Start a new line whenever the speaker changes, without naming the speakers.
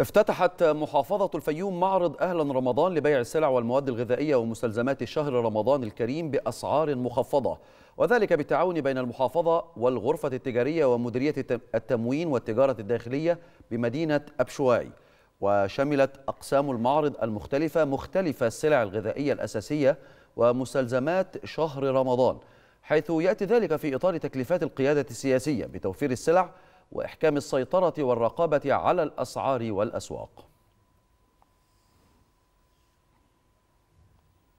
افتتحت محافظة الفيوم معرض أهلا رمضان لبيع السلع والمواد الغذائية ومستلزمات شهر رمضان الكريم بأسعار مخفضة وذلك بالتعاون بين المحافظة والغرفة التجارية ومديرية التموين والتجارة الداخلية بمدينة أبشواي وشملت أقسام المعرض المختلفة مختلف السلع الغذائية الأساسية ومستلزمات شهر رمضان حيث يأتي ذلك في إطار تكليفات القيادة السياسية بتوفير السلع وإحكام السيطرة والرقابة على الأسعار والأسواق